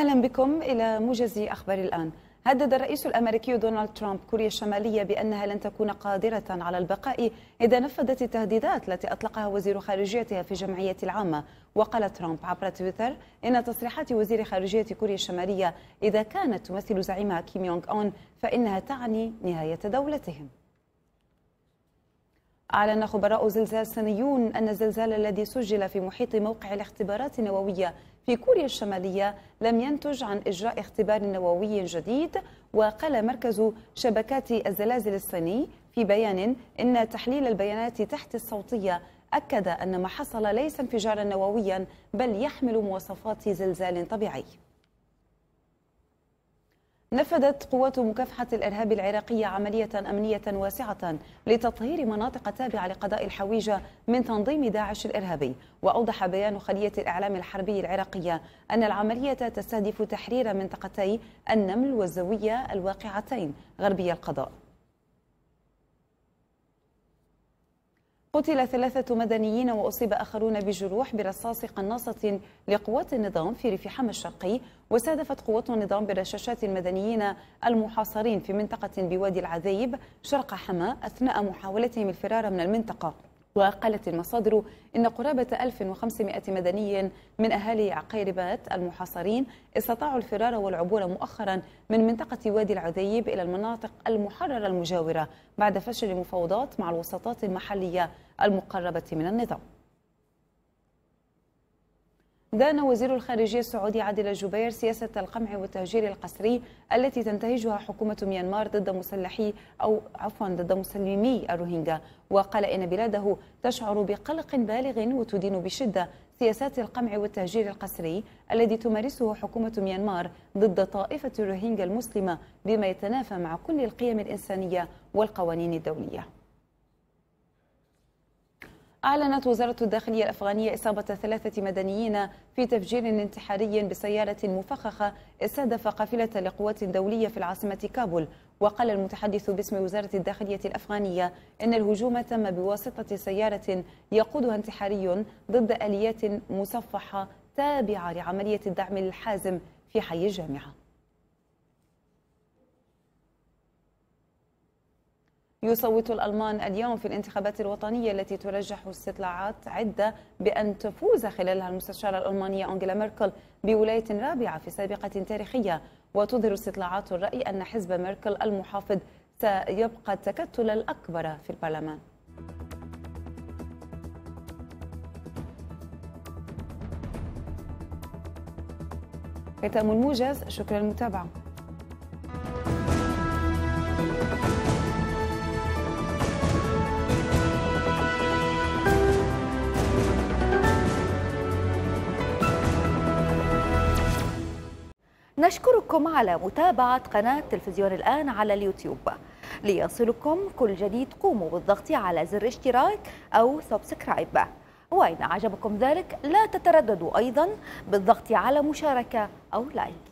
أهلا بكم إلى موجز أخبار الآن هدد الرئيس الأمريكي دونالد ترامب كوريا الشمالية بأنها لن تكون قادرة على البقاء إذا نفذت التهديدات التي أطلقها وزير خارجيتها في الجمعية العامة وقال ترامب عبر تويتر إن تصريحات وزير خارجية كوريا الشمالية إذا كانت تمثل زعيمها كيم يونغ أون فإنها تعني نهاية دولتهم أعلن خبراء زلزال سنيون أن الزلزال الذي سجل في محيط موقع الاختبارات النووية في كوريا الشمالية لم ينتج عن إجراء اختبار نووي جديد وقال مركز شبكات الزلازل الصيني في بيان إن تحليل البيانات تحت الصوتية أكد أن ما حصل ليس انفجارا نوويا بل يحمل مواصفات زلزال طبيعي نفذت قوات مكافحة الإرهاب العراقية عملية أمنية واسعة لتطهير مناطق تابعة لقضاء الحويجة من تنظيم داعش الإرهابي وأوضح بيان خلية الإعلام الحربي العراقية أن العملية تستهدف تحرير منطقتي النمل والزوية الواقعتين غربي القضاء قتل ثلاثة مدنيين وأصيب آخرون بجروح برصاص قناصة لقوات النظام في ريف حما الشرقي وسادفت قوات النظام برشاشات المدنيين المحاصرين في منطقة بوادي العذيب شرق حما أثناء محاولتهم الفرار من المنطقة وقالت المصادر إن قرابة 1500 مدني من أهالي عقيربات المحاصرين استطاعوا الفرار والعبور مؤخرا من منطقة وادي العذيب إلى المناطق المحررة المجاورة بعد فشل مفاوضات مع الوساطات المحلية المقربة من النظام دان وزير الخارجية السعودي عادل الجبير سياسة القمع والتهجير القسري التي تنتهجها حكومة ميانمار ضد مسلحي أو عفوا ضد مسلمي الروهينجا وقال إن بلاده تشعر بقلق بالغ وتدين بشدة سياسات القمع والتهجير القسري الذي تمارسه حكومة ميانمار ضد طائفة الروهينجا المسلمة بما يتنافى مع كل القيم الإنسانية والقوانين الدولية أعلنت وزارة الداخلية الأفغانية إصابة ثلاثة مدنيين في تفجير انتحاري بسيارة مفخخة استهدف قافلة لقوات دولية في العاصمة كابول وقال المتحدث باسم وزارة الداخلية الأفغانية إن الهجوم تم بواسطة سيارة يقودها انتحاري ضد آليات مصفحة تابعة لعملية الدعم الحازم في حي الجامعة يصوت الألمان اليوم في الانتخابات الوطنية التي ترجح استطلاعات عدة بأن تفوز خلالها المستشارة الألمانية أنجيلا ميركل بولاية رابعة في سابقة تاريخية وتظهر استطلاعات الرأي أن حزب ميركل المحافظ سيبقى التكتل الأكبر في البرلمان ختام الموجز شكرا للمتابعه نشكركم على متابعة قناة تلفزيون الآن على اليوتيوب ليصلكم كل جديد قوموا بالضغط على زر اشتراك أو سبسكرايب وإن أعجبكم ذلك لا تترددوا أيضا بالضغط على مشاركة أو لايك